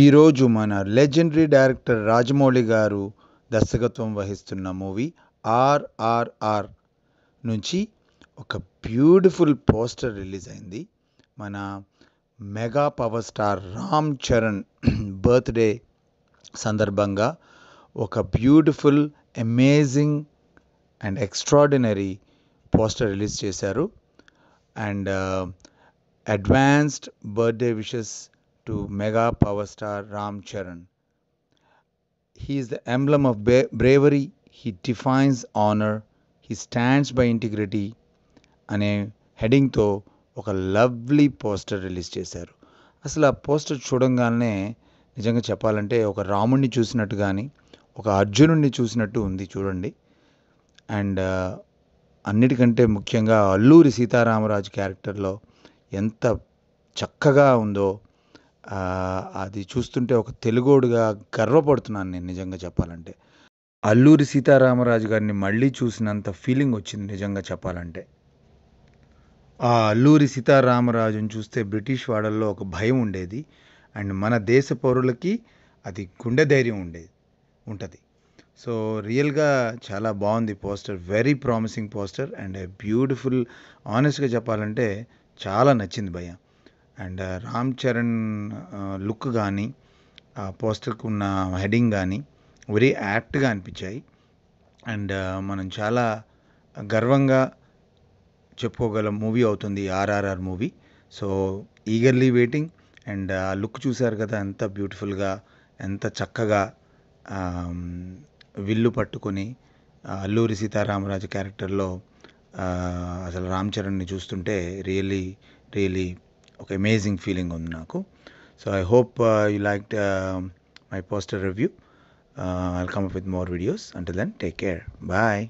ఈరోజు మన legendary director Rajamouli గారు దర్శకత్వం వహిస్తున్న మూవీ ఆర్ఆర్ఆర్ నుంచి ఒక బ్యూటిఫుల్ పోస్టర్ రిలీజ్ అయింది మన mega power star Ram Charan birthday సందర్భంగా ఒక beautiful amazing and extraordinary poster release చేశారు and advanced birthday wishes to mega power star Ram Charan He is the emblem of bravery he defines honour he stands by integrity అనే హెడింగ్తో ఒక lovely poster release చేశారు అసలు ఆ poster చూడంగానే నిజంగా చెప్పాలంటే ఒక రాముణ్ణి చూసినట్టు కానీ ఒక అర్జునుడిని చూసినట్టు ఉంది చూడండి అండ్ అన్నిటికంటే ముఖ్యంగా అల్లూరి సీతారామరాజు క్యారెక్టర్లో ఎంత చక్కగా ఉందో అది చూస్తుంటే ఒక తెలుగోడుగా గర్వపడుతున్నాను నేను నిజంగా చెప్పాలంటే అల్లూరి సీతారామరాజు గారిని మళ్ళీ చూసినంత ఫీలింగ్ వచ్చింది నిజంగా చెప్పాలంటే ఆ అల్లూరి సీతారామరాజును చూస్తే బ్రిటిష్ వాడల్లో ఒక భయం ఉండేది అండ్ మన దేశ పౌరులకి అది గుండె ధైర్యం ఉండేది ఉంటుంది సో రియల్గా చాలా బాగుంది poster very promising poster and beautiful ఆనెస్ట్గా చెప్పాలంటే చాలా నచ్చింది భయం అండ్ రామ్ చరణ్ లుక్ కానీ ఆ పోస్టర్కి ఉన్న హెడింగ్ కానీ వెరీ యాప్ట్గా అనిపించాయి అండ్ మనం చాలా గర్వంగా చెప్పుకోగల మూవీ అవుతుంది RRR movie so eagerly waiting and ఆ లుక్ చూశారు కదా ఎంత బ్యూటిఫుల్గా ఎంత చక్కగా విల్లు పట్టుకొని అల్లూరి సీతారామరాజు క్యారెక్టర్లో అసలు రామ్ చరణ్ని చూస్తుంటే రియలీ రియలీ ఒక అమేజింగ్ ఫీలింగ్ ఉంది నాకు so I hope you like my poster review I come up with more videos until then take care bye